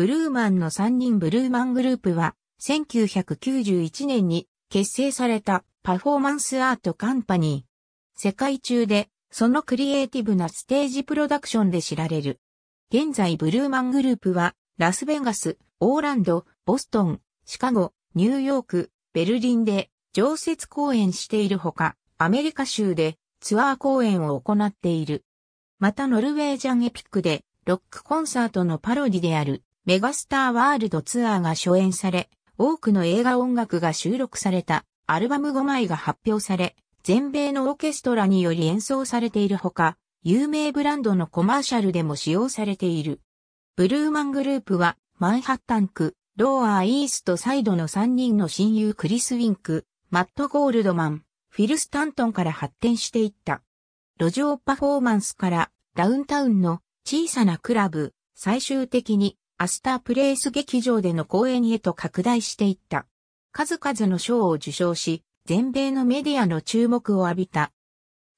ブルーマンの3人ブルーマングループは、1991年に結成されたパフォーマンスアートカンパニー。世界中で、そのクリエイティブなステージプロダクションで知られる。現在ブルーマングループは、ラスベガス、オーランド、ボストン、シカゴ、ニューヨーク、ベルリンで常設公演しているほか、アメリカ州でツアー公演を行っている。またノルウェージャンエピックでロックコンサートのパロディであるメガスターワールドツアーが初演され、多くの映画音楽が収録されたアルバム5枚が発表され、全米のオーケストラにより演奏されているほか、有名ブランドのコマーシャルでも使用されている。ブルーマングループは、マンハッタンク、ローアーイーストサイドの3人の親友クリス・ウィンク、マット・ゴールドマン、フィル・スタントンから発展していった。路上パフォーマンスからダウンタウンの小さなクラブ、最終的にアスタープレイス劇場での公演へと拡大していった。数々の賞を受賞し、全米のメディアの注目を浴びた。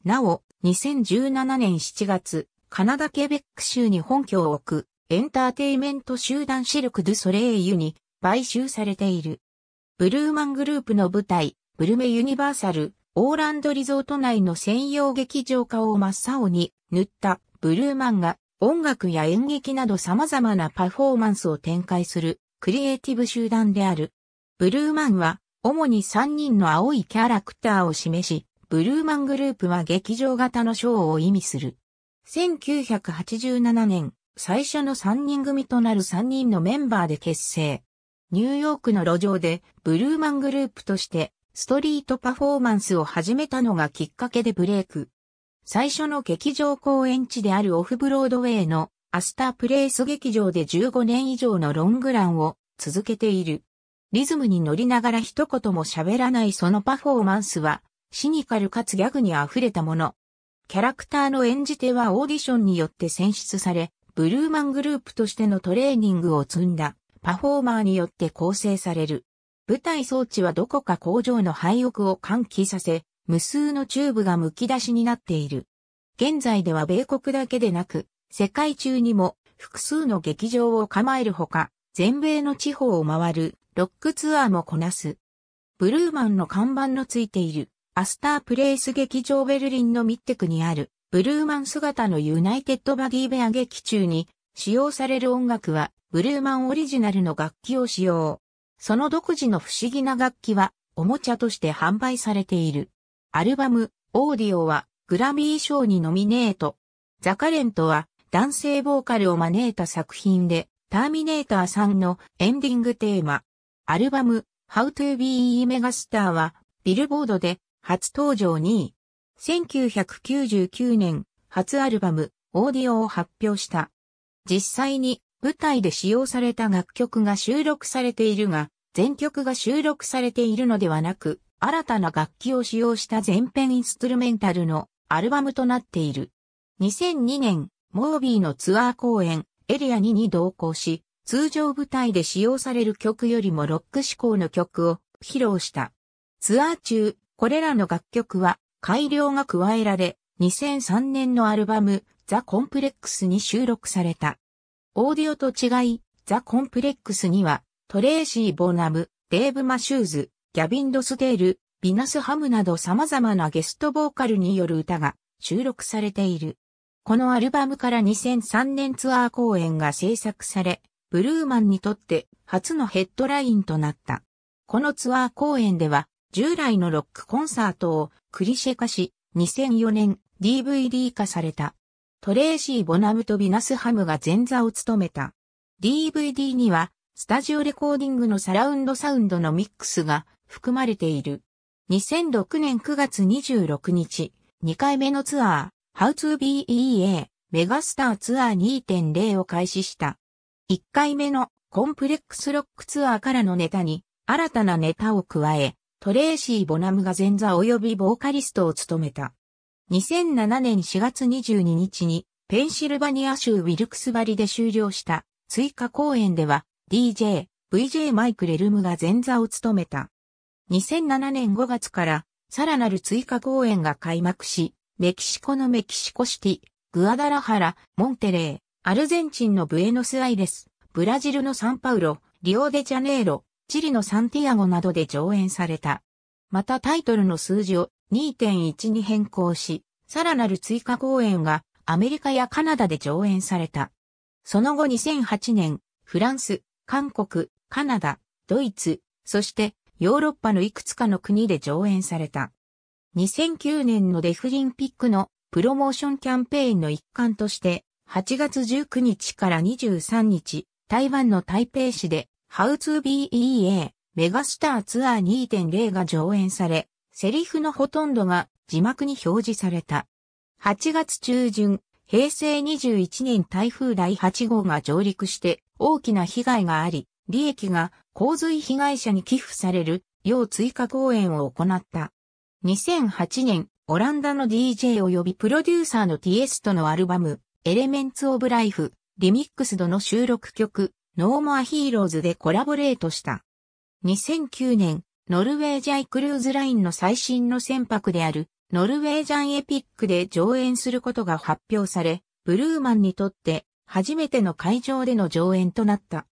なお、2017年7月、カナダケベック州に本拠を置くエンターテイメント集団シルク・ドゥ・ソレイユに買収されている。ブルーマングループの舞台、ブルメ・ユニバーサル、オーランドリゾート内の専用劇場化を真っ青に塗ったブルーマンが音楽や演劇など様々なパフォーマンスを展開するクリエイティブ集団である。ブルーマンは主に3人の青いキャラクターを示し、ブルーマングループは劇場型のショーを意味する。1987年、最初の3人組となる3人のメンバーで結成。ニューヨークの路上でブルーマングループとしてストリートパフォーマンスを始めたのがきっかけでブレイク。最初の劇場公演地であるオフブロードウェイのアスタープレイス劇場で15年以上のロングランを続けている。リズムに乗りながら一言も喋らないそのパフォーマンスは、シニカルかつギャグに溢れたもの。キャラクターの演じ手はオーディションによって選出され、ブルーマングループとしてのトレーニングを積んだパフォーマーによって構成される。舞台装置はどこか工場の廃屋を換気させ、無数のチューブが剥き出しになっている。現在では米国だけでなく、世界中にも複数の劇場を構えるほか、全米の地方を回るロックツアーもこなす。ブルーマンの看板のついているアスタープレイス劇場ベルリンのミッテクにあるブルーマン姿のユナイテッドバディベア劇中に使用される音楽はブルーマンオリジナルの楽器を使用。その独自の不思議な楽器はおもちゃとして販売されている。アルバム、オーディオはグラミー賞にノミネート。ザカレントは男性ボーカルを招いた作品で、ターミネーターさんのエンディングテーマ。アルバム、How to be a Megastar は、ビルボードで初登場2位。1999年、初アルバム、オーディオを発表した。実際に舞台で使用された楽曲が収録されているが、全曲が収録されているのではなく、新たな楽器を使用した全編インストゥルメンタルのアルバムとなっている。2002年、モービーのツアー公演、エリア2に同行し、通常舞台で使用される曲よりもロック志向の曲を披露した。ツアー中、これらの楽曲は改良が加えられ、2003年のアルバム、ザ・コンプレックスに収録された。オーディオと違い、ザ・コンプレックスには、トレーシー・ボーナム、デーブ・マシューズ、ギャビン・ドスデール、ビナス・ハムなど様々なゲストボーカルによる歌が収録されている。このアルバムから2003年ツアー公演が制作され、ブルーマンにとって初のヘッドラインとなった。このツアー公演では、従来のロックコンサートをクリシェ化し、2004年 DVD 化された。トレーシー・ボナムとビナス・ハムが前座を務めた。DVD には、スタジオレコーディングのサラウンドサウンドのミックスが含まれている。2006年9月26日、2回目のツアー、How to Be EA メガスターツアー2.0を開始した。1回目のコンプレックスロックツアーからのネタに新たなネタを加え、トレーシー・ボナムが前座及びボーカリストを務めた。2007年4月22日にペンシルバニア州ウィルクスバリで終了した追加公演では DJ、VJ マイク・レルムが前座を務めた。2007年5月からさらなる追加公演が開幕し、メキシコのメキシコシティ、グアダラハラ、モンテレー、アルゼンチンのブエノスアイレス、ブラジルのサンパウロ、リオデジャネイロ、チリのサンティアゴなどで上演された。またタイトルの数字を2.1に変更し、さらなる追加公演がアメリカやカナダで上演された。その後2008年、フランス、韓国、カナダ、ドイツ、そしてヨーロッパのいくつかの国で上演された。2009年のデフリンピックのプロモーションキャンペーンの一環として、8月19日から23日、台湾の台北市で、How to BEA メガスターツアー2.0が上演され、セリフのほとんどが字幕に表示された。8月中旬、平成21年台風第8号が上陸して大きな被害があり、利益が洪水被害者に寄付される、要追加公演を行った。2008年、オランダの DJ 及びプロデューサーのティエストのアルバム、エレメンツ・オブ・ライフ、リミックスドの収録曲、ノーモア・ヒーローズでコラボレートした。2009年、ノルウェージャイクルーズラインの最新の船舶である、ノルウェージャンエピックで上演することが発表され、ブルーマンにとって初めての会場での上演となった。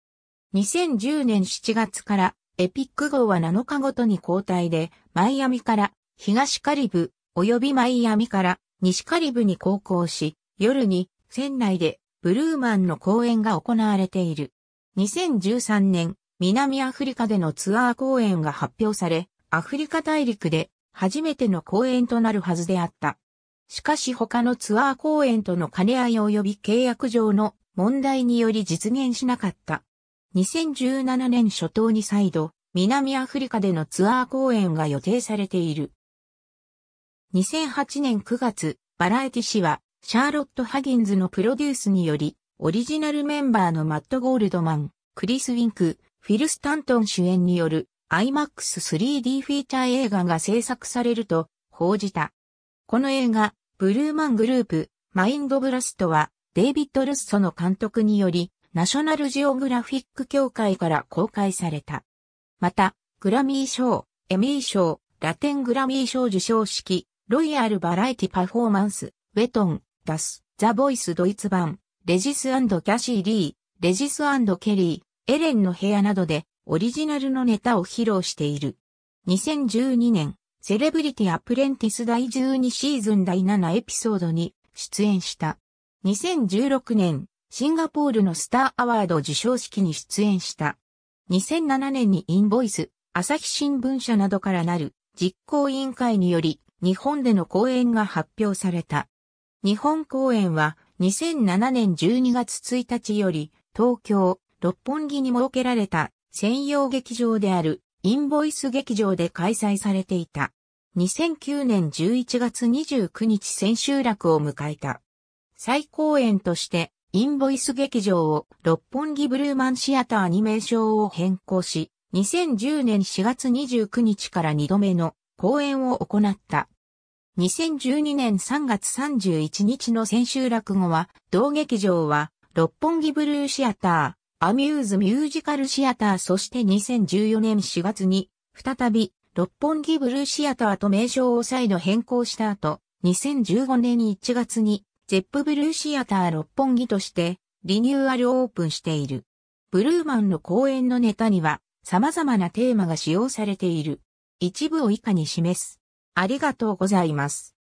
2010年7月からエピック号は7日ごとに交代で、マイアミから東カリブ及びマイアミから西カリブに航行し、夜に船内でブルーマンの公演が行われている。2013年、南アフリカでのツアー公演が発表され、アフリカ大陸で初めての公演となるはずであった。しかし他のツアー公演との兼ね合い及び契約上の問題により実現しなかった。2017年初頭に再度、南アフリカでのツアー公演が予定されている。2008年9月、バラエティ誌は、シャーロット・ハギンズのプロデュースにより、オリジナルメンバーのマット・ゴールドマン、クリス・ウィンク、フィル・スタントン主演による IMAX3D フィーチャー映画が制作されると報じた。この映画、ブルーマングループ、マインドブラストは、デイビッド・ルッソの監督により、ナショナルジオグラフィック協会から公開された。また、グラミー賞、エミー賞、ラテングラミー賞受賞式、ロイヤルバラエティパフォーマンス、ウェトン、ダス、ザ・ボイスドイツ版、レジスキャシー・リー、レジスケリー、エレンの部屋などでオリジナルのネタを披露している。2012年、セレブリティ・アプレンティス第12シーズン第7エピソードに出演した。2016年、シンガポールのスターアワード受賞式に出演した。2007年にインボイス、朝日新聞社などからなる実行委員会により日本での講演が発表された。日本公演は2007年12月1日より東京、六本木に設けられた専用劇場であるインボイス劇場で開催されていた。2009年11月29日千秋楽を迎えた。再公演としてインボイス劇場を六本木ブルーマンシアターに名称を変更し、2010年4月29日から2度目の公演を行った。2012年3月31日の千秋落語は、同劇場は、六本木ブルーシアター、アミューズミュージカルシアターそして2014年4月に、再び、六本木ブルーシアターと名称を再度変更した後、2015年1月に、ゼップブルーシアター六本木としてリニューアルオープンしている。ブルーマンの公演のネタには様々なテーマが使用されている。一部を以下に示す。ありがとうございます。